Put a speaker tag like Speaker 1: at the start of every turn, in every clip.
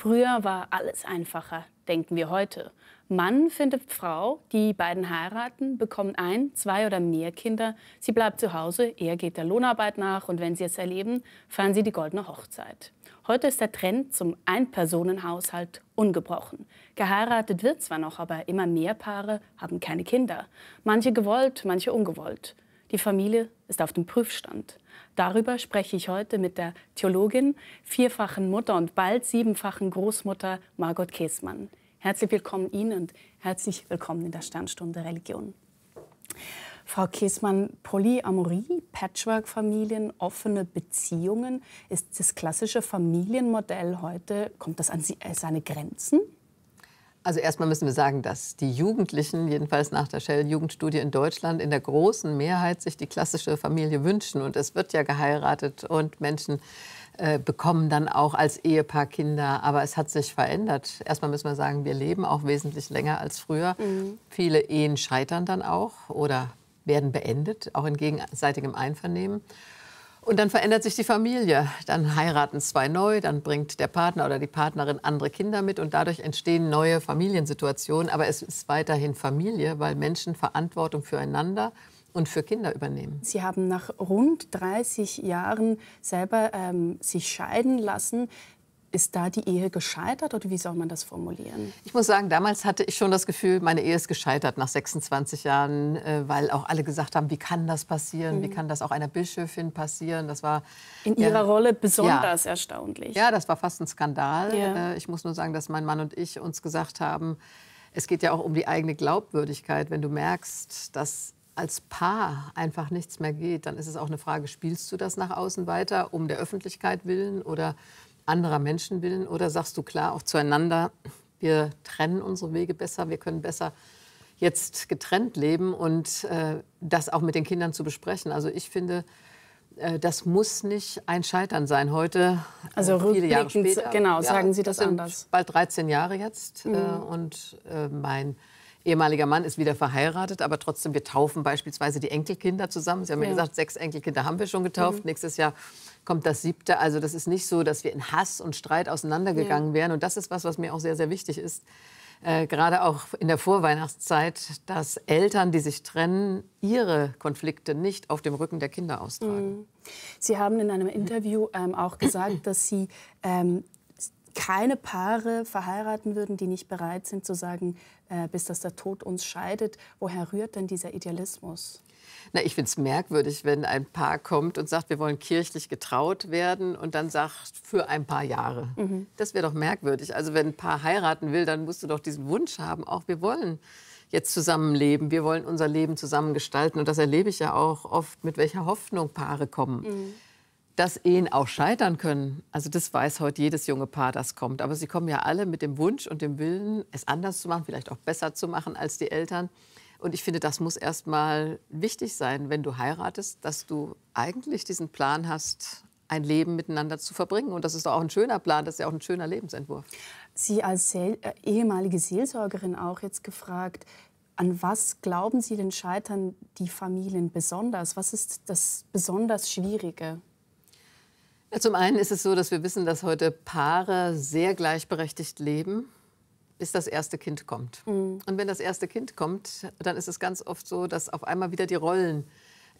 Speaker 1: Früher war alles einfacher, denken wir heute. Mann findet Frau, die beiden heiraten, bekommen ein, zwei oder mehr Kinder. Sie bleibt zu Hause, er geht der Lohnarbeit nach und wenn sie es erleben, feiern sie die goldene Hochzeit. Heute ist der Trend zum Einpersonenhaushalt ungebrochen. Geheiratet wird zwar noch, aber immer mehr Paare haben keine Kinder. Manche gewollt, manche ungewollt. Die Familie ist auf dem Prüfstand. Darüber spreche ich heute mit der Theologin, vierfachen Mutter und bald siebenfachen Großmutter Margot Käßmann. Herzlich willkommen Ihnen und herzlich willkommen in der Sternstunde Religion. Frau Käßmann, Polyamorie, Patchwork-Familien, offene Beziehungen, ist das klassische Familienmodell heute, kommt das an Sie, äh, seine Grenzen?
Speaker 2: Also erstmal müssen wir sagen, dass die Jugendlichen, jedenfalls nach der Shell-Jugendstudie in Deutschland, in der großen Mehrheit sich die klassische Familie wünschen. Und es wird ja geheiratet und Menschen äh, bekommen dann auch als Ehepaar Kinder. Aber es hat sich verändert. Erstmal müssen wir sagen, wir leben auch wesentlich länger als früher. Mhm. Viele Ehen scheitern dann auch oder werden beendet, auch in gegenseitigem Einvernehmen. Und dann verändert sich die Familie. Dann heiraten zwei neu, dann bringt der Partner oder die Partnerin andere Kinder mit und dadurch entstehen neue Familiensituationen. Aber es ist weiterhin Familie, weil Menschen Verantwortung füreinander
Speaker 1: und für Kinder übernehmen. Sie haben nach rund 30 Jahren selber ähm, sich scheiden lassen. Ist da die Ehe gescheitert oder wie soll man das formulieren? Ich muss
Speaker 2: sagen, damals hatte ich schon das Gefühl, meine Ehe ist gescheitert nach 26 Jahren, äh, weil auch alle gesagt haben, wie kann das passieren? Mhm. Wie kann das auch einer Bischöfin passieren? Das war in ja, ihrer Rolle besonders ja.
Speaker 1: erstaunlich.
Speaker 2: Ja, das war fast ein Skandal. Ja. Äh, ich muss nur sagen, dass mein Mann und ich uns gesagt haben, es geht ja auch um die eigene Glaubwürdigkeit, wenn du merkst, dass als Paar einfach nichts mehr geht, dann ist es auch eine Frage, spielst du das nach außen weiter um der Öffentlichkeit willen oder anderer Menschen willen? Oder sagst du klar auch zueinander, wir trennen unsere Wege besser, wir können besser jetzt getrennt leben und äh, das auch mit den Kindern zu besprechen? Also ich finde, äh, das muss nicht ein Scheitern sein heute. Äh, also äh, viele Jahre später. Genau, ja, sagen Sie das, das anders. Bald 13 Jahre jetzt äh, mhm. und äh, mein ehemaliger Mann ist wieder verheiratet, aber trotzdem, wir taufen beispielsweise die Enkelkinder zusammen. Sie haben ja, ja gesagt, sechs Enkelkinder haben wir schon getauft. Mhm. Nächstes Jahr kommt das siebte. Also das ist nicht so, dass wir in Hass und Streit auseinandergegangen ja. wären. Und das ist was, was mir auch sehr, sehr wichtig ist. Äh, gerade auch in der Vorweihnachtszeit, dass Eltern, die sich trennen, ihre Konflikte nicht auf dem Rücken der Kinder
Speaker 1: austragen. Mhm. Sie haben in einem Interview ähm, auch gesagt, dass Sie ähm, keine Paare verheiraten würden, die nicht bereit sind zu sagen, äh, bis dass der Tod uns scheidet. Woher rührt denn dieser Idealismus?
Speaker 2: Na, ich finde es merkwürdig, wenn ein Paar kommt und sagt, wir wollen kirchlich getraut werden und dann sagt, für ein paar Jahre. Mhm. Das wäre doch merkwürdig. Also wenn ein Paar heiraten will, dann musst du doch diesen Wunsch haben, auch wir wollen jetzt zusammenleben, wir wollen unser Leben zusammen gestalten. Und das erlebe ich ja auch oft, mit welcher Hoffnung Paare kommen. Mhm dass Ehen auch scheitern können. Also das weiß heute jedes junge Paar, das kommt. Aber sie kommen ja alle mit dem Wunsch und dem Willen, es anders zu machen, vielleicht auch besser zu machen als die Eltern. Und ich finde, das muss erstmal wichtig sein, wenn du heiratest, dass du eigentlich diesen Plan hast, ein Leben miteinander zu verbringen. Und das ist doch auch ein schöner Plan, das ist ja auch ein schöner Lebensentwurf.
Speaker 1: Sie als Seel äh, ehemalige Seelsorgerin auch jetzt gefragt, an was glauben Sie denn scheitern die Familien besonders? Was ist das besonders Schwierige? Ja, zum einen ist
Speaker 2: es so, dass wir wissen, dass heute Paare sehr gleichberechtigt leben bis das erste Kind kommt. Mhm. Und wenn das erste Kind kommt, dann ist es ganz oft so, dass auf einmal wieder die Rollen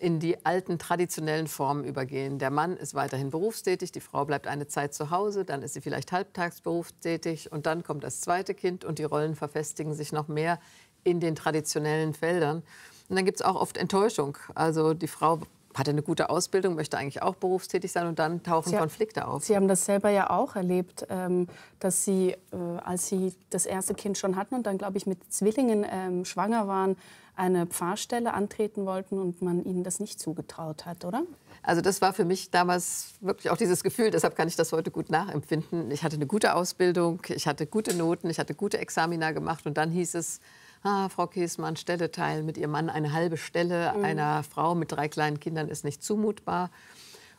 Speaker 2: in die alten traditionellen Formen übergehen. Der Mann ist weiterhin berufstätig, die Frau bleibt eine Zeit zu Hause, dann ist sie vielleicht halbtags berufstätig und dann kommt das zweite Kind und die Rollen verfestigen sich noch mehr in den traditionellen Feldern. Und dann gibt es auch oft Enttäuschung. Also die Frau hatte eine gute Ausbildung, möchte eigentlich auch berufstätig sein und dann tauchen Sie Konflikte
Speaker 1: auf. Sie haben das selber ja auch erlebt, ähm, dass Sie, äh, als Sie das erste Kind schon hatten und dann, glaube ich, mit Zwillingen ähm, schwanger waren, eine Pfarrstelle antreten wollten und man Ihnen das nicht zugetraut hat, oder? Also das war für mich damals wirklich auch dieses Gefühl, deshalb
Speaker 2: kann ich das heute gut nachempfinden. Ich hatte eine gute Ausbildung, ich hatte gute Noten, ich hatte gute Examina gemacht und dann hieß es, ah, Frau Käßmann, Stelle teilen mit ihrem Mann eine halbe Stelle mhm. einer Frau mit drei kleinen Kindern ist nicht zumutbar.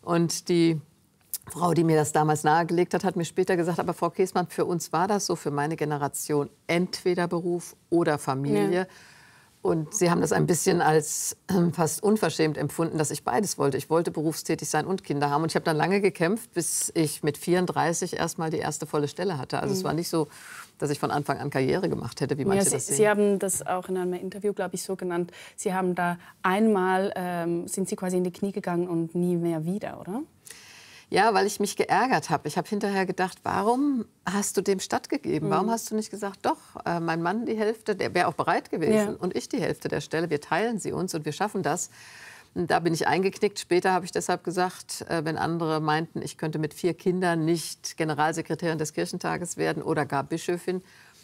Speaker 2: Und die Frau, die mir das damals nahegelegt hat, hat mir später gesagt, aber Frau Käßmann, für uns war das so, für meine Generation, entweder Beruf oder Familie. Ja. Und sie haben das ein bisschen als ähm, fast unverschämt empfunden, dass ich beides wollte. Ich wollte berufstätig sein und Kinder haben. Und ich habe dann lange gekämpft, bis ich mit 34 erstmal die erste volle Stelle hatte. Also mhm. es war nicht so, dass ich von Anfang an Karriere gemacht hätte, wie manche ja, Sie, das sehen. Sie
Speaker 1: haben das auch in einem Interview, glaube ich, so genannt. Sie haben da einmal, ähm, sind Sie quasi in die Knie gegangen und nie mehr wieder, oder? Ja, weil ich mich
Speaker 2: geärgert habe. Ich habe hinterher gedacht, warum hast du dem stattgegeben? Mhm. Warum hast du nicht gesagt, doch, äh, mein Mann die Hälfte, der wäre auch bereit gewesen ja. und ich die Hälfte der Stelle. Wir teilen sie uns und wir schaffen das. da bin ich eingeknickt. Später habe ich deshalb gesagt, äh, wenn andere meinten, ich könnte mit vier Kindern nicht Generalsekretärin des Kirchentages werden oder gar Bischöfin,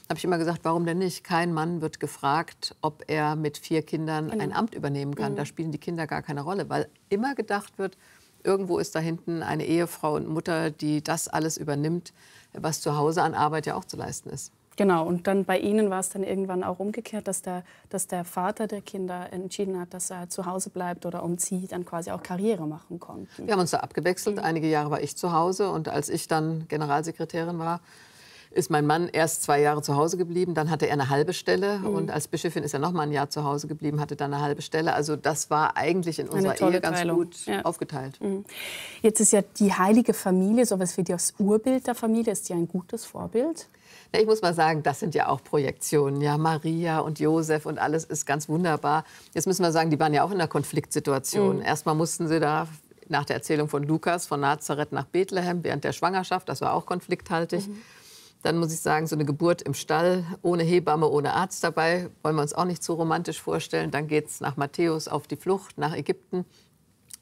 Speaker 2: habe ich immer gesagt, warum denn nicht? Kein Mann wird gefragt, ob er mit vier Kindern genau. ein Amt übernehmen kann. Mhm. Da spielen die Kinder gar keine Rolle, weil immer gedacht wird, Irgendwo ist da hinten eine Ehefrau und Mutter, die das alles übernimmt, was zu Hause an Arbeit ja auch zu leisten ist.
Speaker 1: Genau, und dann bei Ihnen war es dann irgendwann auch umgekehrt, dass der, dass der Vater der Kinder entschieden hat, dass er zu Hause bleibt oder um sie dann quasi auch Karriere machen konnte. Wir haben uns
Speaker 2: da abgewechselt. Mhm. Einige Jahre war ich zu Hause und als ich dann Generalsekretärin war, ist mein Mann erst zwei Jahre zu Hause geblieben, dann hatte er eine halbe Stelle mhm. und als Bischöfin ist er noch mal ein Jahr zu Hause geblieben, hatte dann eine halbe Stelle. Also das war
Speaker 1: eigentlich in unserer Ehe ganz Teilung. gut ja. aufgeteilt. Mhm. Jetzt ist ja die heilige Familie, so was wie das Urbild der Familie, ist ja ein gutes Vorbild. Na, ich muss mal sagen, das sind ja auch
Speaker 2: Projektionen. Ja, Maria und Josef und alles ist ganz wunderbar. Jetzt müssen wir sagen, die waren ja auch in einer Konfliktsituation. Mhm. Erstmal mussten sie da nach der Erzählung von Lukas von Nazareth nach Bethlehem während der Schwangerschaft, das war auch konflikthaltig. Mhm. Dann muss ich sagen, so eine Geburt im Stall, ohne Hebamme, ohne Arzt dabei, wollen wir uns auch nicht zu so romantisch vorstellen. Dann geht es nach Matthäus auf die Flucht, nach Ägypten.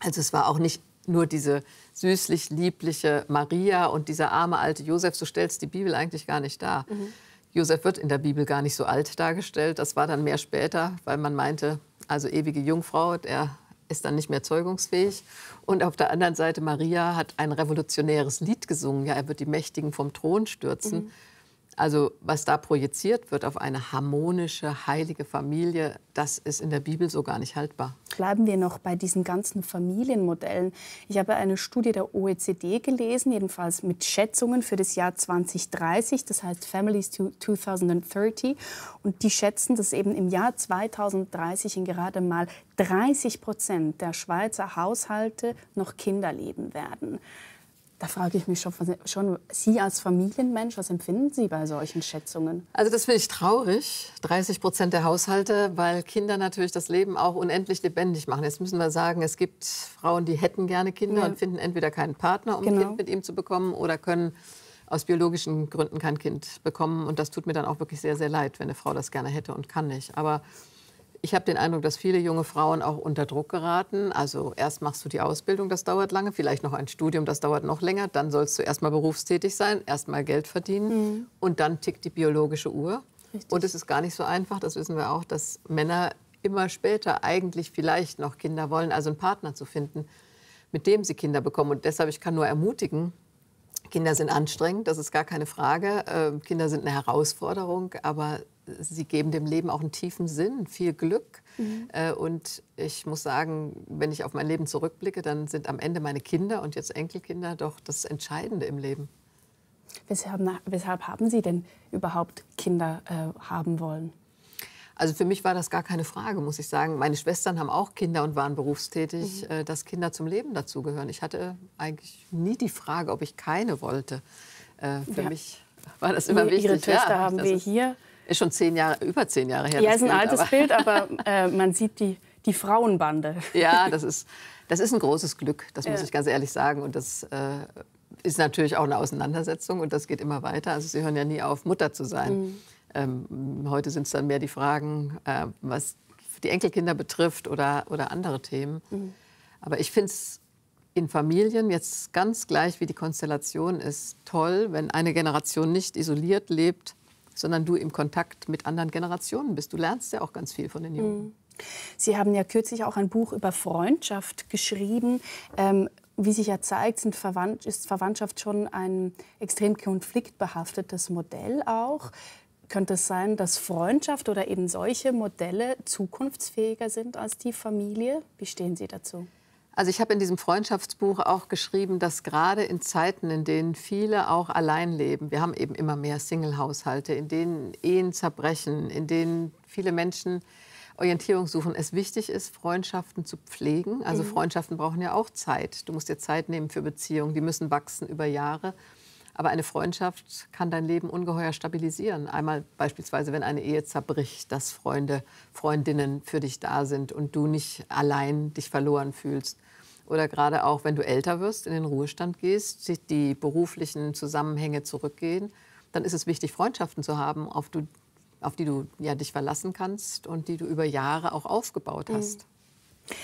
Speaker 2: Also es war auch nicht nur diese süßlich liebliche Maria und dieser arme alte Josef, so stellt es die Bibel eigentlich gar nicht dar. Mhm. Josef wird in der Bibel gar nicht so alt dargestellt. Das war dann mehr später, weil man meinte, also ewige Jungfrau, der ist dann nicht mehr zeugungsfähig. Und auf der anderen Seite, Maria hat ein revolutionäres Lied gesungen. Ja, er wird die Mächtigen vom Thron stürzen. Mhm. Also was da projiziert wird auf eine harmonische, heilige Familie, das ist in der Bibel so gar nicht haltbar.
Speaker 1: Bleiben wir noch bei diesen ganzen Familienmodellen. Ich habe eine Studie der OECD gelesen, jedenfalls mit Schätzungen für das Jahr 2030, das heißt Families to 2030. Und die schätzen, dass eben im Jahr 2030 in gerade mal 30 Prozent der Schweizer Haushalte noch Kinder leben werden. Da frage ich mich schon, schon, Sie als Familienmensch, was empfinden Sie bei solchen Schätzungen? Also das finde ich
Speaker 2: traurig, 30 Prozent der Haushalte, weil Kinder natürlich das Leben auch unendlich lebendig machen. Jetzt müssen wir sagen, es gibt Frauen, die hätten gerne Kinder ja. und finden entweder keinen Partner, um genau. ein Kind mit ihm zu bekommen, oder können aus biologischen Gründen kein Kind bekommen. Und das tut mir dann auch wirklich sehr, sehr leid, wenn eine Frau das gerne hätte und kann nicht. Aber ich habe den Eindruck, dass viele junge Frauen auch unter Druck geraten. Also erst machst du die Ausbildung, das dauert lange, vielleicht noch ein Studium, das dauert noch länger. Dann sollst du erst mal berufstätig sein, erst mal Geld verdienen mhm. und dann tickt die biologische Uhr. Richtig. Und es ist gar nicht so einfach, das wissen wir auch, dass Männer immer später eigentlich vielleicht noch Kinder wollen, also einen Partner zu finden, mit dem sie Kinder bekommen. Und deshalb, ich kann nur ermutigen, Kinder sind anstrengend, das ist gar keine Frage. Ähm, Kinder sind eine Herausforderung, aber sie geben dem Leben auch einen tiefen Sinn, viel Glück. Mhm. Äh, und ich muss sagen, wenn ich auf mein Leben zurückblicke, dann sind am Ende meine Kinder und jetzt Enkelkinder doch das Entscheidende im Leben.
Speaker 1: Weshalb, weshalb haben Sie denn überhaupt Kinder äh,
Speaker 2: haben wollen? Also für mich war das gar keine Frage, muss ich sagen. Meine Schwestern haben auch Kinder und waren berufstätig, mhm. Äh, dass Kinder zum Leben dazugehören. Ich hatte eigentlich nie die Frage, ob ich keine wollte. Äh, für ja. mich war das immer Ihre wichtig. Ihre Töchter ja, haben wir hier. Ist, ist schon zehn Jahre, über zehn Jahre her. Ja, ist ein Bild, altes aber. Bild, aber äh, man sieht die, die Frauenbande. Ja, das ist, das ist ein großes Glück, das muss ich ganz ehrlich sagen. Und das äh, ist natürlich auch eine Auseinandersetzung und das geht immer weiter. Also sie hören ja nie auf, Mutter zu sein. Mhm. Ähm, heute sind es dann mehr die Fragen, äh, was die Enkelkinder betrifft oder, oder andere Themen. Mhm. Aber ich finde es in Familien jetzt ganz gleich, wie die Konstellation ist, toll, wenn eine Generation nicht isoliert lebt, sondern du im Kontakt
Speaker 1: mit anderen Generationen bist. Du lernst ja auch ganz viel von den Jungen. Mhm. Sie haben ja kürzlich auch ein Buch über Freundschaft geschrieben. Ähm, wie sich ja zeigt, Verwandt, ist Verwandtschaft schon ein extrem konfliktbehaftetes Modell auch. Könnte es sein, dass Freundschaft oder eben solche Modelle zukunftsfähiger sind als die Familie? Wie stehen Sie dazu? Also ich habe in diesem Freundschaftsbuch auch geschrieben, dass gerade in Zeiten, in
Speaker 2: denen viele auch allein leben, wir haben eben immer mehr Single-Haushalte, in denen Ehen zerbrechen, in denen viele Menschen Orientierung suchen, es wichtig ist, Freundschaften zu pflegen. Also mhm. Freundschaften brauchen ja auch Zeit. Du musst dir Zeit nehmen für Beziehungen, die müssen wachsen über Jahre. Aber eine Freundschaft kann dein Leben ungeheuer stabilisieren. Einmal beispielsweise, wenn eine Ehe zerbricht, dass Freunde, Freundinnen für dich da sind und du nicht allein dich verloren fühlst. Oder gerade auch, wenn du älter wirst, in den Ruhestand gehst, die beruflichen Zusammenhänge zurückgehen, dann ist es wichtig, Freundschaften zu haben, auf, du, auf die du ja, dich verlassen kannst und die du über Jahre auch aufgebaut mhm. hast.
Speaker 1: Mhm.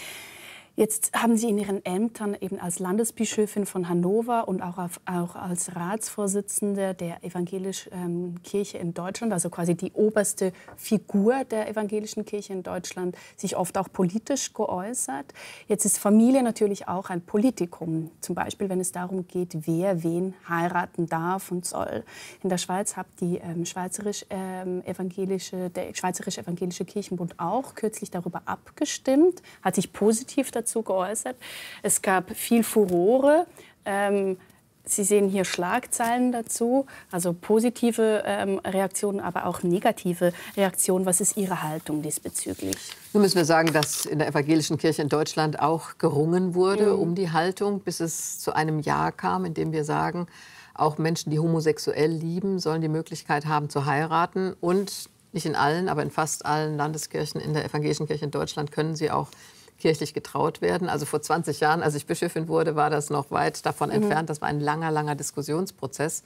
Speaker 1: Jetzt haben Sie in Ihren Ämtern eben als Landesbischöfin von Hannover und auch, auf, auch als Ratsvorsitzende der evangelischen ähm, Kirche in Deutschland, also quasi die oberste Figur der evangelischen Kirche in Deutschland, sich oft auch politisch geäußert. Jetzt ist Familie natürlich auch ein Politikum, zum Beispiel wenn es darum geht, wer wen heiraten darf und soll. In der Schweiz hat die ähm, schweizerisch-evangelische, ähm, der schweizerisch-evangelische Kirchenbund auch kürzlich darüber abgestimmt, hat sich positiv dazu dazu geäußert. Es gab viel Furore. Ähm, Sie sehen hier Schlagzeilen dazu, also positive ähm, Reaktionen, aber auch negative Reaktionen. Was ist Ihre Haltung diesbezüglich? Nun müssen wir sagen, dass in der evangelischen Kirche in
Speaker 2: Deutschland auch gerungen wurde mhm. um die Haltung, bis es zu einem Jahr kam, in dem wir sagen, auch Menschen, die homosexuell lieben, sollen die Möglichkeit haben zu heiraten. Und nicht in allen, aber in fast allen Landeskirchen in der evangelischen Kirche in Deutschland können sie auch kirchlich getraut werden. Also vor 20 Jahren, als ich Bischöfin wurde, war das noch weit davon mhm. entfernt. Das war ein langer, langer Diskussionsprozess.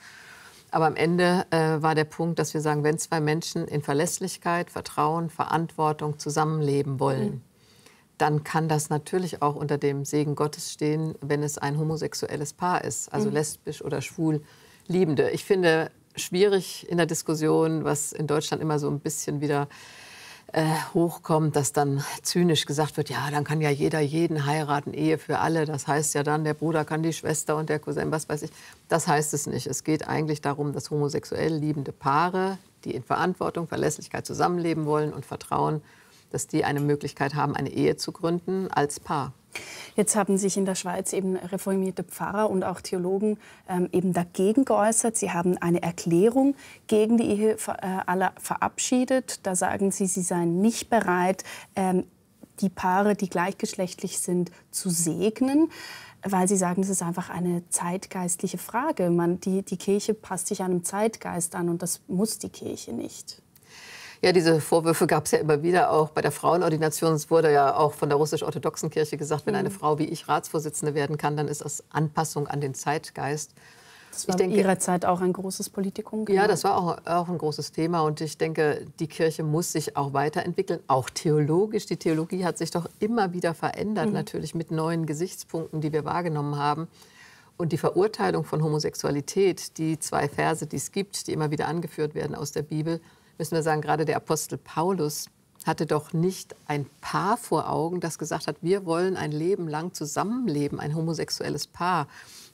Speaker 2: Aber am Ende äh, war der Punkt, dass wir sagen, wenn zwei Menschen in Verlässlichkeit, Vertrauen, Verantwortung zusammenleben wollen, mhm. dann kann das natürlich auch unter dem Segen Gottes stehen, wenn es ein homosexuelles Paar ist, also mhm. lesbisch oder schwul Liebende. Ich finde schwierig in der Diskussion, was in Deutschland immer so ein bisschen wieder äh, hochkommt, dass dann zynisch gesagt wird, ja, dann kann ja jeder jeden heiraten, Ehe für alle. Das heißt ja dann, der Bruder kann die Schwester und der Cousin, was weiß ich. Das heißt es nicht. Es geht eigentlich darum, dass homosexuell liebende Paare, die in Verantwortung, Verlässlichkeit zusammenleben wollen und Vertrauen, dass die eine Möglichkeit haben, eine Ehe zu gründen als
Speaker 1: Paar. Jetzt haben sich in der Schweiz eben reformierte Pfarrer und auch Theologen ähm, eben dagegen geäußert. Sie haben eine Erklärung gegen die Ehe äh, aller verabschiedet. Da sagen sie, sie seien nicht bereit, ähm, die Paare, die gleichgeschlechtlich sind, zu segnen weil sie sagen, es ist einfach eine zeitgeistliche Frage. Man, die, die Kirche passt sich einem Zeitgeist an und das muss die Kirche nicht.
Speaker 2: Ja, diese Vorwürfe gab es ja immer wieder auch bei der Frauenordination. Es wurde ja auch von der russisch-orthodoxen Kirche gesagt, wenn eine mhm. Frau wie ich Ratsvorsitzende werden kann, dann ist das Anpassung an den Zeitgeist. Das war ich denke, ihrer Zeit auch ein großes Politikum. Genau. Ja, das war auch, auch, ein großes Thema. Und ich denke, die Kirche muss sich auch weiterentwickeln, auch theologisch. Die Theologie hat sich doch immer wieder verändert, mhm. natürlich mit neuen Gesichtspunkten, die wir wahrgenommen haben. Und die Verurteilung von Homosexualität, die zwei Verse, die es gibt, die immer wieder angeführt werden aus der Bibel, müssen wir sagen, gerade der Apostel Paulus hatte doch nicht ein Paar vor Augen, das gesagt hat, wir wollen ein Leben lang zusammenleben, ein homosexuelles Paar.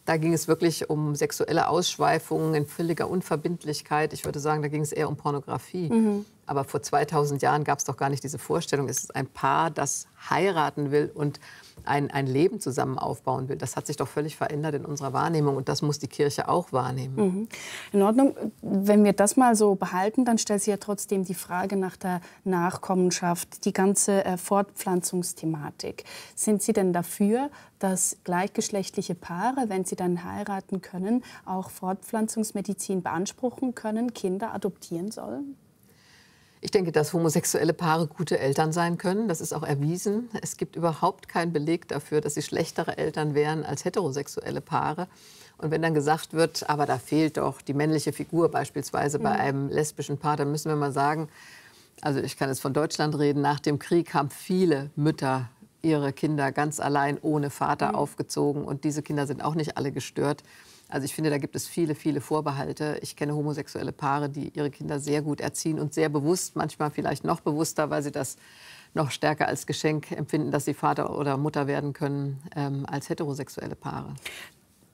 Speaker 2: Da ging es wirklich um sexuelle Ausschweifungen in völliger Unverbindlichkeit. Ich würde sagen, da ging es eher um Pornografie. Mhm. Aber vor 2000 Jahren gab es doch gar nicht diese Vorstellung, es ist ein Paar, das heiraten will und ein, ein Leben zusammen aufbauen will. Das hat sich doch völlig verändert in unserer Wahrnehmung und das muss die Kirche auch wahrnehmen. Mhm.
Speaker 1: In Ordnung, wenn wir das mal so behalten, dann stellt sich ja trotzdem die Frage nach der Nachkommenschaft, die ganze äh, Fortpflanzungsthematik. Sind Sie denn dafür, dass gleichgeschlechtliche Paare, wenn sie dann heiraten können, auch Fortpflanzungsmedizin beanspruchen können, Kinder adoptieren sollen?
Speaker 2: Ich denke, dass homosexuelle Paare gute Eltern sein können. Das ist auch erwiesen. Es gibt überhaupt keinen Beleg dafür, dass sie schlechtere Eltern wären als heterosexuelle Paare. Und wenn dann gesagt wird, aber da fehlt doch die männliche Figur beispielsweise bei mhm. einem lesbischen Paar, dann müssen wir mal sagen, also ich kann jetzt von Deutschland reden, nach dem Krieg haben viele Mütter ihre Kinder ganz allein ohne Vater mhm. aufgezogen und diese Kinder sind auch nicht alle gestört. Also ich finde, da gibt es viele, viele Vorbehalte. Ich kenne homosexuelle Paare, die ihre Kinder sehr gut erziehen und sehr bewusst, manchmal vielleicht noch bewusster, weil sie das noch stärker als Geschenk empfinden, dass sie Vater oder Mutter werden können, ähm, als heterosexuelle Paare.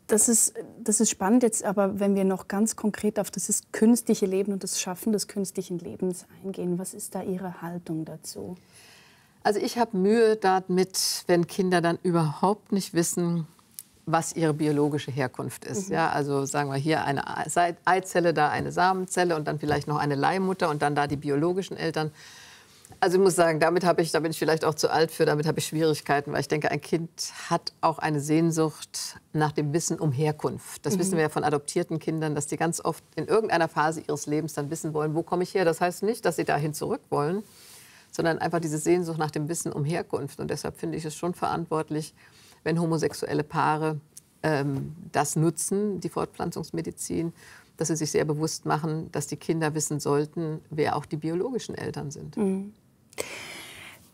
Speaker 1: Das ist, das ist spannend jetzt, aber wenn wir noch ganz konkret auf das ist künstliche Leben und das Schaffen des künstlichen Lebens eingehen, was ist da Ihre Haltung dazu?
Speaker 2: Also ich habe Mühe damit, wenn Kinder dann überhaupt nicht wissen, was ihre biologische Herkunft ist. Mhm. Ja, also sagen wir hier eine Eizelle, da eine Samenzelle und dann vielleicht noch eine Leihmutter und dann da die biologischen Eltern. Also ich muss sagen, damit habe ich, da bin ich vielleicht auch zu alt für, damit habe ich Schwierigkeiten, weil ich denke, ein Kind hat auch eine Sehnsucht nach dem Wissen um Herkunft. Das mhm. wissen wir ja von adoptierten Kindern, dass die ganz oft in irgendeiner Phase ihres Lebens dann wissen wollen, wo komme ich her. Das heißt nicht, dass sie dahin zurück wollen, sondern einfach diese Sehnsucht nach dem Wissen um Herkunft. Und deshalb finde ich es schon verantwortlich, wenn homosexuelle Paare ähm, das nutzen, die Fortpflanzungsmedizin, dass sie sich sehr bewusst machen, dass die Kinder wissen sollten, wer auch die biologischen
Speaker 1: Eltern sind. Mhm.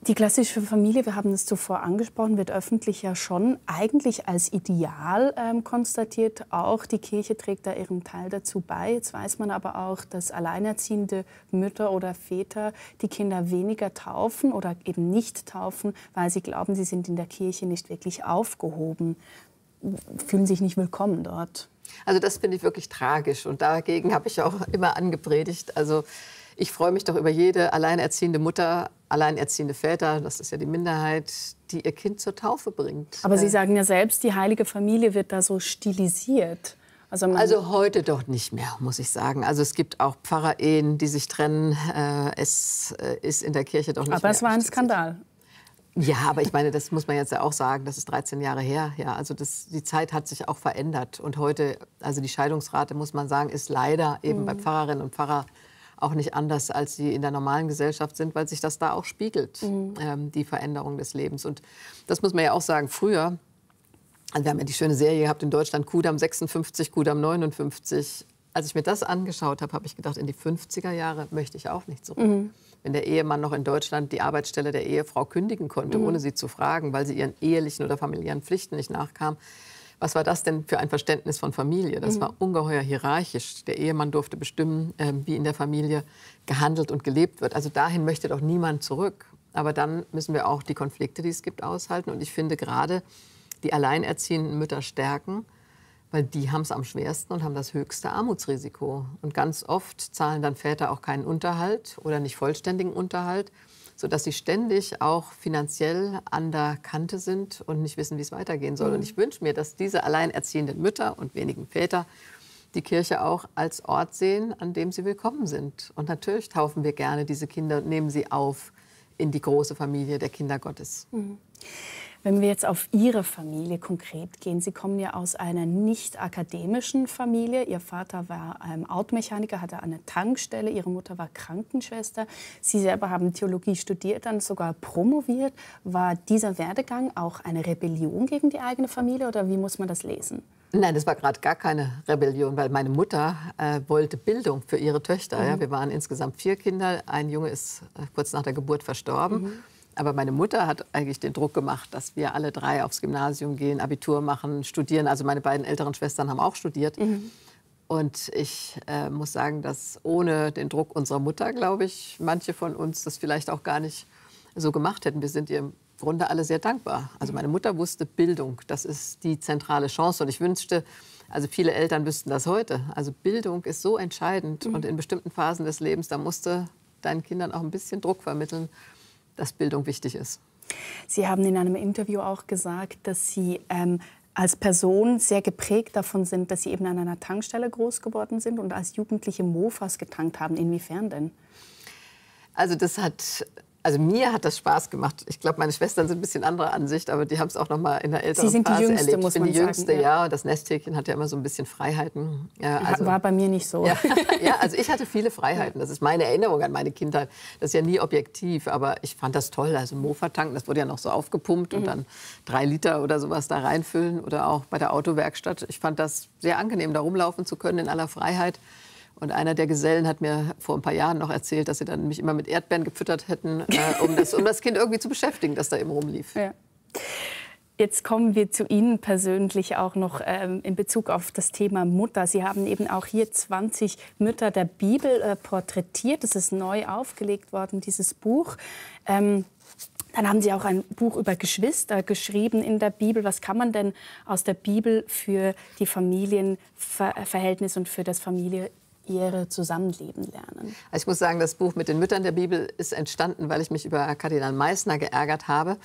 Speaker 1: Die klassische Familie, wir haben es zuvor angesprochen, wird öffentlich ja schon eigentlich als Ideal ähm, konstatiert. Auch die Kirche trägt da ihren Teil dazu bei. Jetzt weiß man aber auch, dass alleinerziehende Mütter oder Väter die Kinder weniger taufen oder eben nicht taufen, weil sie glauben, sie sind in der Kirche nicht wirklich aufgehoben, fühlen sich nicht willkommen dort. Also
Speaker 2: das finde ich wirklich tragisch und dagegen habe ich auch immer angepredigt. Also ich freue mich doch über jede alleinerziehende Mutter, alleinerziehende Väter, das ist ja die Minderheit, die ihr Kind zur
Speaker 1: Taufe bringt. Aber Sie äh. sagen ja selbst, die heilige Familie wird da so stilisiert. Also, also,
Speaker 2: heute doch nicht mehr, muss ich sagen. Also es gibt auch Pfarrerehen, die sich trennen. Äh, es äh, ist in der Kirche doch nicht Aber mehr. Aber es war
Speaker 1: ein Skandal.
Speaker 2: Ja, aber ich meine, das muss man jetzt ja auch sagen, das ist 13 Jahre her. Ja, also das, die Zeit hat sich auch verändert. Und heute, also die Scheidungsrate, muss man sagen, ist leider eben mhm. bei Pfarrerinnen und Pfarrer auch nicht anders, als sie in der normalen Gesellschaft sind, weil sich das da auch spiegelt, mhm. ähm, die Veränderung des Lebens. Und das muss man ja auch sagen, früher, also wir haben ja die schöne Serie gehabt in Deutschland, Kudam 56, Kudam 59. Als ich mir das angeschaut habe, habe ich gedacht, in die 50er Jahre möchte ich auch nicht zurück. Mhm. Wenn der Ehemann noch in Deutschland die Arbeitsstelle der Ehefrau kündigen konnte, mhm. ohne sie zu fragen, weil sie ihren ehelichen oder familiären Pflichten nicht nachkam, was war das denn für ein Verständnis von Familie? Das mhm. war ungeheuer hierarchisch. Der Ehemann durfte bestimmen, äh, wie in der Familie gehandelt und gelebt wird. Also dahin möchte doch niemand zurück. Aber dann müssen wir auch die Konflikte, die es gibt, aushalten. Und ich finde gerade die alleinerziehenden Mütter stärken, weil die haben es am schwersten und haben das höchste Armutsrisiko. Und ganz oft zahlen dann Väter auch keinen Unterhalt oder nicht vollständigen Unterhalt sodass sie ständig auch finanziell an der Kante sind und nicht wissen, wie es weitergehen soll. Mhm. Und ich wünsche mir, dass diese alleinerziehenden Mütter und wenigen Väter die Kirche auch als Ort sehen, an dem sie willkommen sind. Und natürlich taufen wir gerne diese Kinder und nehmen sie auf in die große Familie der Kinder Gottes.
Speaker 1: Mhm. Wenn wir jetzt auf Ihre Familie konkret gehen, Sie kommen ja aus einer nicht akademischen Familie. Ihr Vater war ähm, Automechaniker, hatte eine Tankstelle, Ihre Mutter war Krankenschwester. Sie selber haben Theologie studiert, dann sogar promoviert. War dieser Werdegang auch eine Rebellion gegen die eigene Familie oder wie muss man das lesen?
Speaker 2: Nein, das war gerade gar keine Rebellion, weil meine Mutter äh, wollte Bildung für ihre Töchter. Mhm. Ja. Wir waren insgesamt vier Kinder. Ein Junge ist äh, kurz nach der Geburt verstorben. Mhm. Aber meine Mutter hat eigentlich den Druck gemacht, dass wir alle drei aufs Gymnasium gehen, Abitur machen, studieren. Also meine beiden älteren Schwestern haben auch studiert. Mhm. Und ich äh, muss sagen, dass ohne den Druck unserer Mutter, glaube ich, manche von uns das vielleicht auch gar nicht so gemacht hätten. Wir sind ihr im Grunde alle sehr dankbar. Also meine Mutter wusste, Bildung, das ist die zentrale Chance. Und ich wünschte, also viele Eltern wüssten das heute. Also Bildung ist so entscheidend. Mhm. Und in bestimmten Phasen des Lebens, da musste deinen
Speaker 1: Kindern auch ein bisschen Druck vermitteln dass Bildung wichtig ist. Sie haben in einem Interview auch gesagt, dass Sie ähm, als Person sehr geprägt davon sind, dass Sie eben an einer Tankstelle groß geworden sind und als Jugendliche Mofas getankt haben. Inwiefern denn?
Speaker 2: Also das hat also mir hat das Spaß gemacht. Ich glaube, meine Schwestern sind ein bisschen anderer Ansicht, aber die haben es auch noch mal in der älteren Sie sind die Jüngste, erlebt. Muss ich bin man die Jüngste, sagen, ja. ja. Das Nesthäkchen hat ja immer so ein bisschen Freiheiten.
Speaker 1: Ja, also, War bei mir nicht so. Ja,
Speaker 2: ja, also ich hatte viele Freiheiten. Das ist meine Erinnerung an meine Kindheit. Das ist ja nie objektiv, aber ich fand das toll. Also Mofa-Tanken, das wurde ja noch so aufgepumpt mhm. und dann drei Liter oder sowas da reinfüllen oder auch bei der Autowerkstatt. Ich fand das sehr angenehm, da rumlaufen zu können in aller Freiheit. Und einer der Gesellen hat mir vor ein paar Jahren noch erzählt, dass sie dann mich immer
Speaker 1: mit Erdbeeren gefüttert hätten, äh, um, das, um das Kind irgendwie zu beschäftigen, das da eben rumlief. Ja. Jetzt kommen wir zu Ihnen persönlich auch noch ähm, in Bezug auf das Thema Mutter. Sie haben eben auch hier 20 Mütter der Bibel äh, porträtiert. Es ist neu aufgelegt worden, dieses Buch. Ähm, dann haben Sie auch ein Buch über Geschwister geschrieben in der Bibel. Was kann man denn aus der Bibel für die Familienverhältnisse und für das Familie ihre Zusammenleben lernen.
Speaker 2: Also ich muss sagen, das Buch mit den Müttern der Bibel ist entstanden, weil ich mich über Kardinal Meissner geärgert habe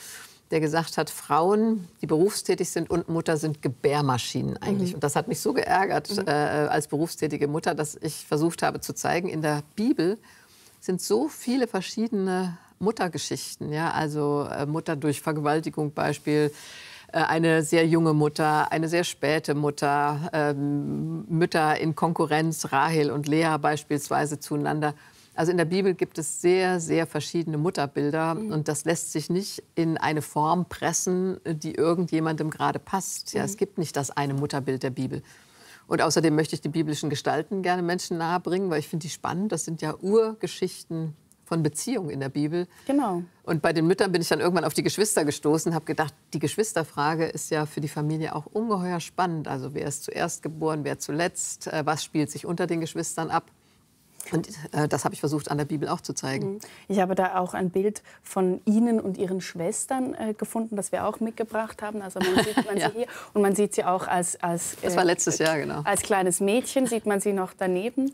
Speaker 2: der gesagt hat, Frauen, die berufstätig sind und Mutter sind Gebärmaschinen mhm. eigentlich. Mhm. Und das hat mich so geärgert mhm. äh, als berufstätige Mutter, dass ich versucht habe zu zeigen, in der Bibel sind so viele verschiedene Muttergeschichten. Ja? Also äh, Mutter durch Vergewaltigung Beispiel, äh, eine sehr junge Mutter, eine sehr späte Mutter, ähm, Mütter in Konkurrenz, Rahel und Lea beispielsweise zueinander. Also in der Bibel gibt es sehr, sehr verschiedene Mutterbilder mhm. und das lässt sich nicht in eine Form pressen, die irgendjemandem gerade passt. Ja, mhm. Es gibt nicht das eine Mutterbild der Bibel. Und außerdem möchte ich die biblischen Gestalten gerne Menschen nahebringen, weil ich finde die spannend. Das sind ja Urgeschichten von Beziehung in der Bibel. Genau. Und bei den Müttern bin ich dann irgendwann auf die Geschwister gestoßen, habe gedacht, die Geschwisterfrage ist ja für die Familie auch ungeheuer spannend. Also wer ist zuerst geboren, wer zuletzt, äh, was spielt sich unter den Geschwistern ab? Und äh, das habe ich versucht an der Bibel auch zu zeigen. Mhm.
Speaker 1: Ich habe da auch ein Bild von Ihnen und Ihren Schwestern äh, gefunden, das wir auch mitgebracht haben. Also man sieht man ja. sie hier und man sieht sie auch als als äh, war letztes Jahr genau. Als kleines Mädchen sieht man sie noch daneben.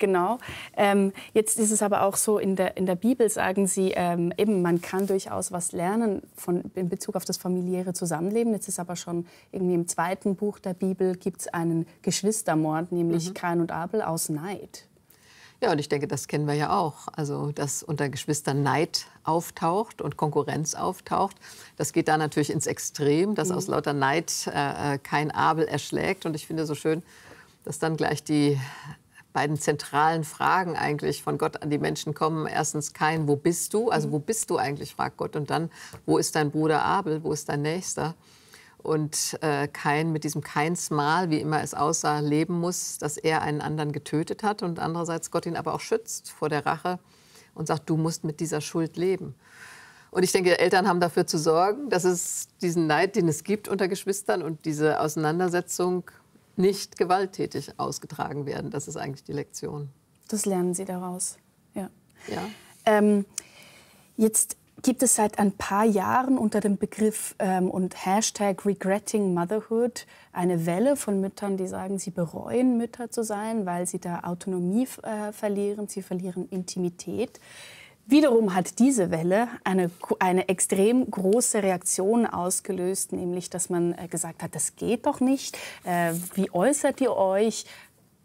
Speaker 1: Genau. Ähm, jetzt ist es aber auch so, in der, in der Bibel sagen Sie ähm, eben, man kann durchaus was lernen von, in Bezug auf das familiäre Zusammenleben. Jetzt ist aber schon irgendwie im zweiten Buch der Bibel gibt es einen Geschwistermord, nämlich mhm. Kain und Abel aus Neid.
Speaker 2: Ja, und ich denke, das kennen wir ja auch. Also, dass unter Geschwistern Neid auftaucht und Konkurrenz auftaucht, das geht da natürlich ins Extrem, dass mhm. aus lauter Neid äh, äh kein Abel erschlägt. Und ich finde so schön, dass dann gleich die beiden zentralen Fragen eigentlich von Gott an die Menschen kommen. Erstens kein, wo bist du? Also wo mhm. bist du eigentlich, fragt Gott. Und dann, wo ist dein Bruder Abel? Wo ist dein Nächster? Und äh, kein mit diesem Keinsmal, wie immer es aussah, leben muss, dass er einen anderen getötet hat und andererseits Gott ihn aber auch schützt vor der Rache und sagt, du musst mit dieser Schuld leben. Und ich denke, Eltern haben dafür zu sorgen, dass es diesen Neid, den es gibt unter Geschwistern und diese Auseinandersetzung nicht gewalttätig
Speaker 1: ausgetragen werden. Das ist eigentlich die Lektion. Das lernen Sie daraus. Ja. ja. Ähm, jetzt gibt es seit ein paar Jahren unter dem Begriff ähm, und Hashtag Regretting Motherhood eine Welle von Müttern, die sagen, sie bereuen Mütter zu sein, weil sie da Autonomie äh, verlieren, sie verlieren Intimität. Wiederum hat diese Welle eine, eine extrem große Reaktion ausgelöst, nämlich dass man äh, gesagt hat, das geht doch nicht. Äh, wie äußert ihr euch?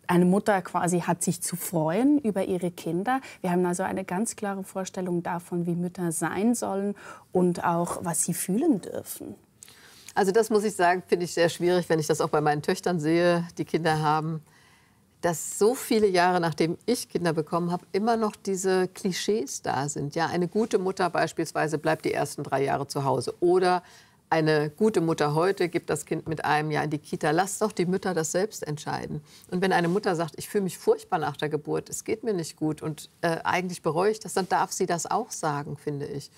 Speaker 1: Eine Mutter quasi hat sich zu freuen über ihre Kinder. Wir haben also eine ganz klare Vorstellung davon, wie Mütter sein sollen und auch, was sie fühlen dürfen. Also das muss ich sagen,
Speaker 2: finde ich sehr schwierig, wenn ich das auch bei meinen Töchtern
Speaker 1: sehe, die Kinder haben
Speaker 2: dass so viele Jahre nachdem ich Kinder bekommen habe, immer noch diese Klischees da sind. Ja, eine gute Mutter beispielsweise bleibt die ersten drei Jahre zu Hause. Oder eine gute Mutter heute gibt das Kind mit einem Jahr in die Kita. Lasst doch die Mütter das selbst entscheiden. Und wenn eine Mutter sagt, ich fühle mich furchtbar nach der Geburt, es geht mir nicht gut und äh, eigentlich bereue ich das, dann darf sie das auch sagen, finde ich.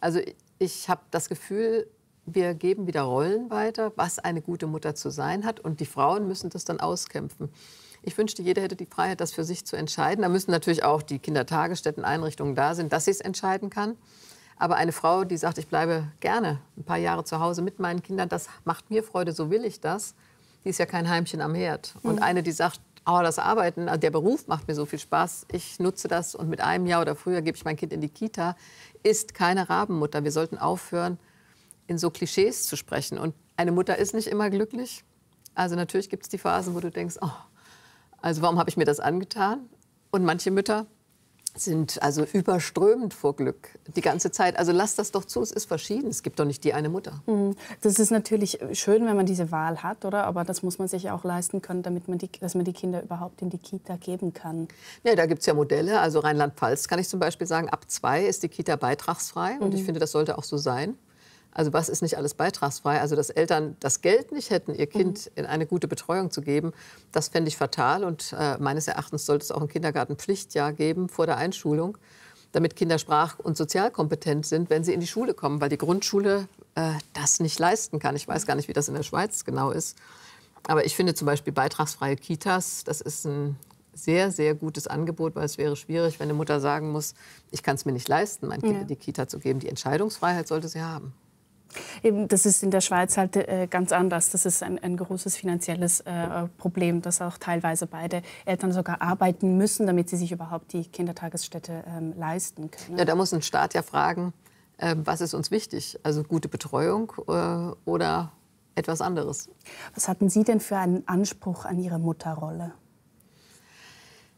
Speaker 2: Also ich habe das Gefühl, wir geben wieder Rollen weiter, was eine gute Mutter zu sein hat. Und die Frauen müssen das dann auskämpfen. Ich wünschte, jeder hätte die Freiheit, das für sich zu entscheiden. Da müssen natürlich auch die Kindertagesstätten, Einrichtungen da sind, dass sie es entscheiden kann. Aber eine Frau, die sagt, ich bleibe gerne ein paar Jahre zu Hause mit meinen Kindern, das macht mir Freude, so will ich das, die ist ja kein Heimchen am Herd. Und mhm. eine, die sagt, oh, das Arbeiten, der Beruf macht mir so viel Spaß, ich nutze das und mit einem Jahr oder früher gebe ich mein Kind in die Kita, ist keine Rabenmutter. Wir sollten aufhören, in so Klischees zu sprechen. Und eine Mutter ist nicht immer glücklich. Also natürlich gibt es die Phasen, wo du denkst, oh, also warum habe ich mir das angetan? Und manche Mütter sind also überströmend vor Glück die ganze Zeit. Also lass das doch zu, es ist verschieden. Es gibt doch nicht die eine Mutter.
Speaker 1: Hm, das ist natürlich äh, schön, wenn man diese Wahl hat, oder? Aber das muss man sich auch leisten können, damit man die, dass man die Kinder überhaupt in die Kita geben kann.
Speaker 2: Ja, da gibt es ja Modelle. Also Rheinland-Pfalz kann ich zum Beispiel sagen, ab zwei ist die Kita beitragsfrei. Und mhm. ich finde, das sollte auch so sein. Also was ist nicht alles beitragsfrei? Also dass Eltern das Geld nicht hätten, ihr mhm. Kind mhm. in eine gute Betreuung zu geben, das fände ich fatal. Und äh, meines Erachtens sollte es auch ein Kindergartenpflichtjahr geben vor der Einschulung, damit Kinder sprach- und sozialkompetent sind, wenn sie in die Schule kommen, weil die Grundschule äh, das nicht leisten kann. Ich weiß mhm. gar nicht, wie das in der Schweiz genau ist. Aber ich finde zum Beispiel beitragsfreie Kitas, das ist ein sehr, sehr gutes Angebot, weil es wäre schwierig, wenn eine Mutter sagen muss, ich kann es mir nicht leisten, mein Kind ja. in die Kita zu geben. Die Entscheidungsfreiheit sollte sie haben
Speaker 1: das ist in der Schweiz halt äh, ganz anders. Das ist ein, ein großes finanzielles äh, Problem, dass auch teilweise beide Eltern sogar arbeiten müssen, damit sie sich überhaupt die Kindertagesstätte ähm, leisten können.
Speaker 2: Ja, da muss ein Staat ja fragen, ähm, was ist uns wichtig? Also gute Betreuung äh,
Speaker 1: oder etwas anderes. Was hatten Sie denn für einen Anspruch an Ihre Mutterrolle?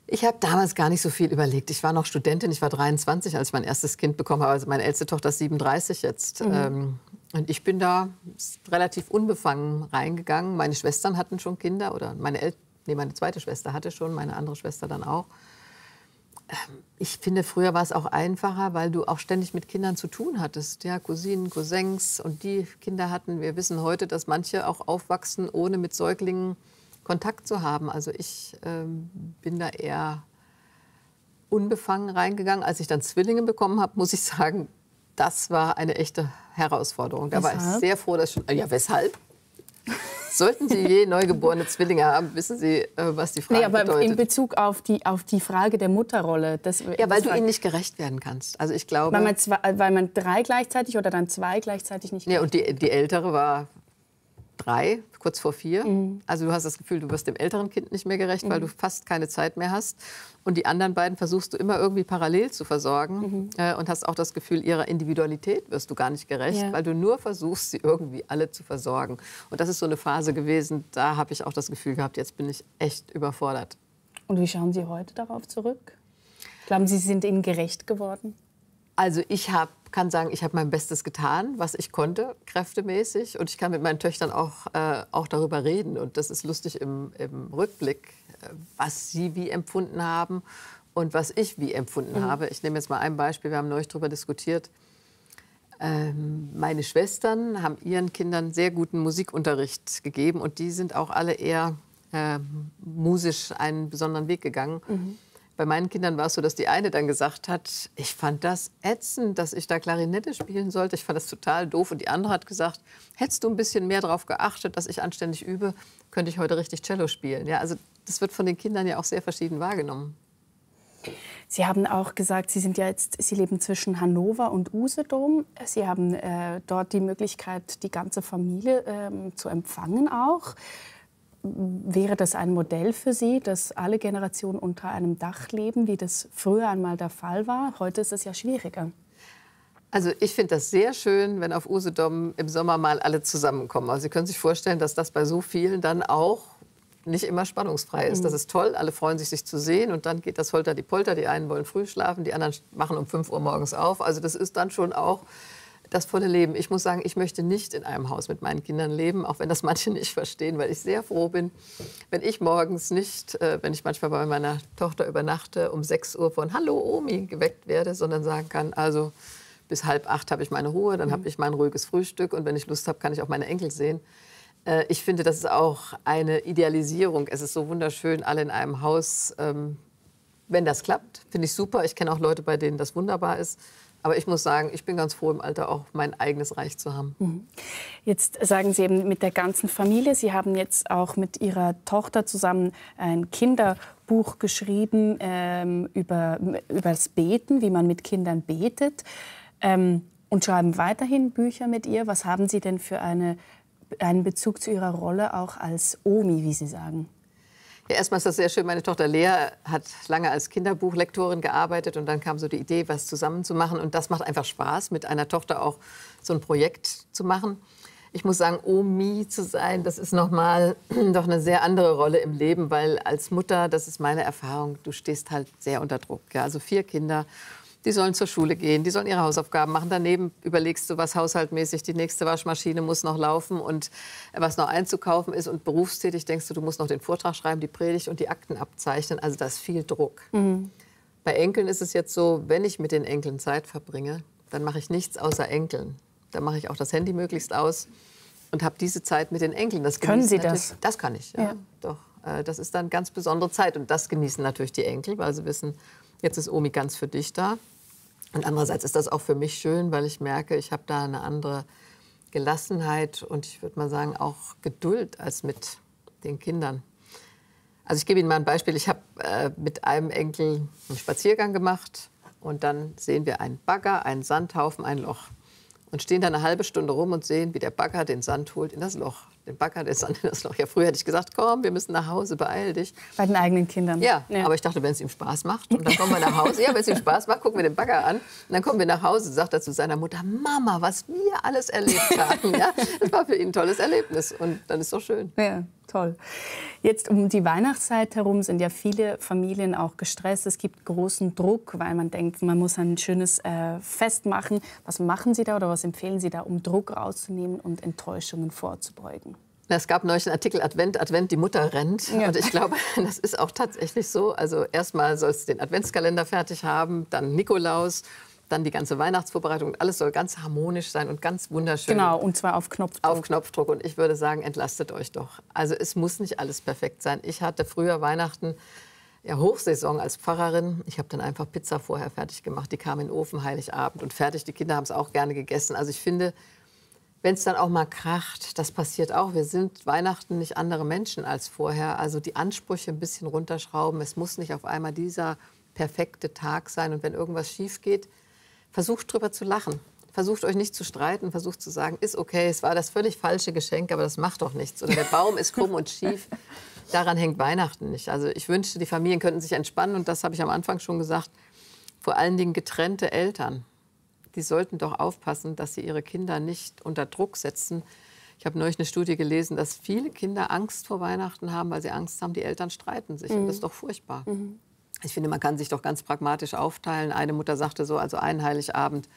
Speaker 2: Ich habe damals gar nicht so viel überlegt. Ich war noch Studentin, ich war 23, als ich mein erstes Kind bekommen habe. Also meine älteste Tochter ist 37 jetzt. Mhm. Ähm, und ich bin da relativ unbefangen reingegangen. Meine Schwestern hatten schon Kinder oder meine Eltern, nee, meine zweite Schwester hatte schon, meine andere Schwester dann auch. Ähm, ich finde, früher war es auch einfacher, weil du auch ständig mit Kindern zu tun hattest. Ja, Cousinen, Cousins und die Kinder hatten. Wir wissen heute, dass manche auch aufwachsen, ohne mit Säuglingen Kontakt zu haben. Also ich ähm, bin da eher unbefangen reingegangen. Als ich dann Zwillinge bekommen habe, muss ich sagen, das war eine echte Herausforderung. Da weshalb? war ich sehr froh, dass schon. Ja, weshalb? Sollten Sie je neugeborene Zwillinge haben, wissen Sie, äh, was die Frage ist. nee, aber bedeutet. in
Speaker 1: Bezug auf die, auf die Frage der Mutterrolle. Das, ja, weil das du ihnen nicht gerecht werden kannst. Also ich glaube... Weil man, zwei, weil man drei gleichzeitig oder dann zwei gleichzeitig nicht... Nee, und die, die
Speaker 2: Ältere war drei, kurz vor vier. Mhm. Also du hast das Gefühl, du wirst dem älteren Kind nicht mehr gerecht, mhm. weil du fast keine Zeit mehr hast. Und die anderen beiden versuchst du immer irgendwie parallel zu versorgen mhm. äh, und hast auch das Gefühl, ihrer Individualität wirst du gar nicht gerecht, ja. weil du nur versuchst, sie irgendwie alle zu versorgen. Und das ist so eine Phase gewesen, da habe ich auch das Gefühl gehabt, jetzt bin ich echt überfordert.
Speaker 1: Und wie schauen Sie heute darauf zurück? Glauben Sie, Sie sind ihnen gerecht
Speaker 2: geworden? Also ich habe kann sagen, ich habe mein Bestes getan, was ich konnte, kräftemäßig. Und ich kann mit meinen Töchtern auch, äh, auch darüber reden. Und das ist lustig im, im Rückblick, äh, was sie wie empfunden haben und was ich wie empfunden mhm. habe. Ich nehme jetzt mal ein Beispiel, wir haben neulich darüber diskutiert. Ähm, meine Schwestern haben ihren Kindern sehr guten Musikunterricht gegeben und die sind auch alle eher äh, musisch einen besonderen Weg gegangen. Mhm. Bei meinen Kindern war es so, dass die eine dann gesagt hat, ich fand das ätzend, dass ich da Klarinette spielen sollte. Ich fand das total doof. Und die andere hat gesagt, hättest du ein bisschen mehr darauf geachtet, dass ich anständig übe, könnte ich heute richtig Cello spielen. Ja, also
Speaker 1: das wird von den Kindern ja auch sehr verschieden wahrgenommen. Sie haben auch gesagt, Sie sind ja jetzt, Sie leben zwischen Hannover und Usedom. Sie haben äh, dort die Möglichkeit, die ganze Familie äh, zu empfangen auch. Wäre das ein Modell für Sie, dass alle Generationen unter einem Dach leben, wie das früher einmal der Fall war? Heute ist es ja schwieriger.
Speaker 2: Also ich finde das sehr schön, wenn auf Usedom im Sommer mal alle zusammenkommen. Also Sie können sich vorstellen, dass das bei so vielen dann auch nicht immer spannungsfrei ist. Mhm. Das ist toll, alle freuen sich, sich zu sehen und dann geht das Holter die Polter. Die einen wollen früh schlafen, die anderen machen um 5 Uhr morgens auf. Also das ist dann schon auch das volle Leben. Ich muss sagen, ich möchte nicht in einem Haus mit meinen Kindern leben, auch wenn das manche nicht verstehen, weil ich sehr froh bin, wenn ich morgens nicht, äh, wenn ich manchmal bei meiner Tochter übernachte, um 6 Uhr von Hallo Omi geweckt werde, sondern sagen kann, also bis halb acht habe ich meine Ruhe, dann mhm. habe ich mein ruhiges Frühstück und wenn ich Lust habe, kann ich auch meine Enkel sehen. Äh, ich finde, das ist auch eine Idealisierung. Es ist so wunderschön, alle in einem Haus. Ähm, wenn das klappt, finde ich super. Ich kenne auch Leute, bei denen das wunderbar ist. Aber ich muss sagen, ich bin ganz froh im Alter auch mein eigenes Reich zu haben.
Speaker 1: Mhm. Jetzt sagen Sie eben mit der ganzen Familie, Sie haben jetzt auch mit Ihrer Tochter zusammen ein Kinderbuch geschrieben ähm, über, über das Beten, wie man mit Kindern betet. Ähm, und schreiben weiterhin Bücher mit ihr. Was haben Sie denn für eine, einen Bezug zu Ihrer Rolle auch als Omi, wie Sie sagen? Ja,
Speaker 2: erstmal ist das sehr schön. Meine Tochter Lea hat lange als Kinderbuchlektorin gearbeitet und dann kam so die Idee, was zusammenzumachen. Und das macht einfach Spaß, mit einer Tochter auch so ein Projekt zu machen. Ich muss sagen, Omi zu sein, das ist nochmal doch eine sehr andere Rolle im Leben, weil als Mutter, das ist meine Erfahrung, du stehst halt sehr unter Druck. Ja? Also vier Kinder die sollen zur Schule gehen, die sollen ihre Hausaufgaben machen. Daneben überlegst du, was haushaltmäßig, die nächste Waschmaschine muss noch laufen und äh, was noch einzukaufen ist. Und berufstätig denkst du, du musst noch den Vortrag schreiben, die Predigt und die Akten abzeichnen. Also das ist viel Druck. Mhm. Bei Enkeln ist es jetzt so, wenn ich mit den Enkeln Zeit verbringe, dann mache ich nichts außer Enkeln. Dann mache ich auch das Handy möglichst aus und habe diese Zeit mit den Enkeln. Das Können Sie das? Das kann ich, ja. ja. Doch, äh, das ist dann ganz besondere Zeit und das genießen natürlich die Enkel, weil sie wissen, jetzt ist Omi ganz für dich da. Und andererseits ist das auch für mich schön, weil ich merke, ich habe da eine andere Gelassenheit und ich würde mal sagen auch Geduld als mit den Kindern. Also ich gebe Ihnen mal ein Beispiel. Ich habe äh, mit einem Enkel einen Spaziergang gemacht und dann sehen wir einen Bagger, einen Sandhaufen, ein Loch und stehen da eine halbe Stunde rum und sehen, wie der Bagger den Sand holt in das Loch den Bagger, der ist an das Loch. Ja, früher hätte ich gesagt, komm, wir müssen nach Hause, beeil dich. Bei den eigenen Kindern. Ja, ja. aber ich dachte, wenn es ihm Spaß macht, und dann kommen wir nach Hause. Ja, wenn es ihm Spaß macht, gucken wir den Bagger an. Und dann kommen wir nach Hause, sagt er zu seiner Mutter, Mama, was wir alles erlebt haben. Ja, das war für ihn ein tolles Erlebnis und dann ist doch schön.
Speaker 1: Ja, toll. Jetzt um die Weihnachtszeit herum sind ja viele Familien auch gestresst. Es gibt großen Druck, weil man denkt, man muss ein schönes äh, Fest machen. Was machen Sie da oder was empfehlen Sie da, um Druck rauszunehmen und Enttäuschungen vorzubeugen?
Speaker 2: Es gab neulich einen Artikel Advent, Advent, die Mutter rennt. Ja. Und ich glaube, das ist auch tatsächlich so. Also erstmal soll es den Adventskalender fertig haben, dann Nikolaus, dann die ganze Weihnachtsvorbereitung. Alles soll ganz harmonisch sein und ganz wunderschön. Genau,
Speaker 1: und zwar auf Knopfdruck.
Speaker 2: Auf Knopfdruck. Und ich würde sagen, entlastet euch doch. Also es muss nicht alles perfekt sein. Ich hatte früher Weihnachten ja, Hochsaison als Pfarrerin. Ich habe dann einfach Pizza vorher fertig gemacht. Die kam in den Ofen Heiligabend und fertig. Die Kinder haben es auch gerne gegessen. Also ich finde, wenn es dann auch mal kracht, das passiert auch. Wir sind Weihnachten nicht andere Menschen als vorher. Also die Ansprüche ein bisschen runterschrauben. Es muss nicht auf einmal dieser perfekte Tag sein. Und wenn irgendwas schief geht, versucht drüber zu lachen. Versucht euch nicht zu streiten, versucht zu sagen, ist okay, es war das völlig falsche Geschenk, aber das macht doch nichts. Und der Baum ist krumm und schief. Daran hängt Weihnachten nicht. Also ich wünschte, die Familien könnten sich entspannen und das habe ich am Anfang schon gesagt. Vor allen Dingen getrennte Eltern die sollten doch aufpassen, dass sie ihre Kinder nicht unter Druck setzen. Ich habe neulich eine Studie gelesen, dass viele Kinder Angst vor Weihnachten haben, weil sie Angst haben, die Eltern streiten sich. Mhm. Und das ist mhm. doch furchtbar. Mhm. Ich finde, man kann sich doch ganz pragmatisch aufteilen. Eine Mutter sagte so, also einen Heiligabend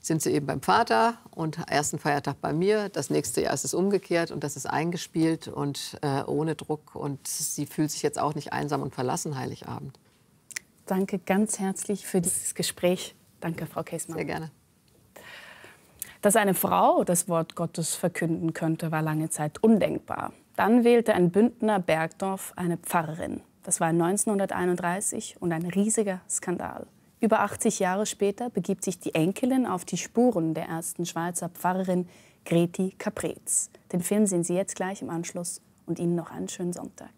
Speaker 2: sind sie eben beim Vater und ersten Feiertag bei mir. Das nächste Jahr ist es umgekehrt und das ist eingespielt und äh, ohne Druck. Und sie fühlt sich jetzt auch
Speaker 1: nicht einsam und verlassen Heiligabend. Danke ganz herzlich für dieses Gespräch. Danke, Frau Käßmann. Sehr gerne. Dass eine Frau das Wort Gottes verkünden könnte, war lange Zeit undenkbar. Dann wählte ein Bündner Bergdorf eine Pfarrerin. Das war 1931 und ein riesiger Skandal. Über 80 Jahre später begibt sich die Enkelin auf die Spuren der ersten Schweizer Pfarrerin Greti Caprez. Den Film sehen Sie jetzt gleich im Anschluss und Ihnen noch einen schönen Sonntag.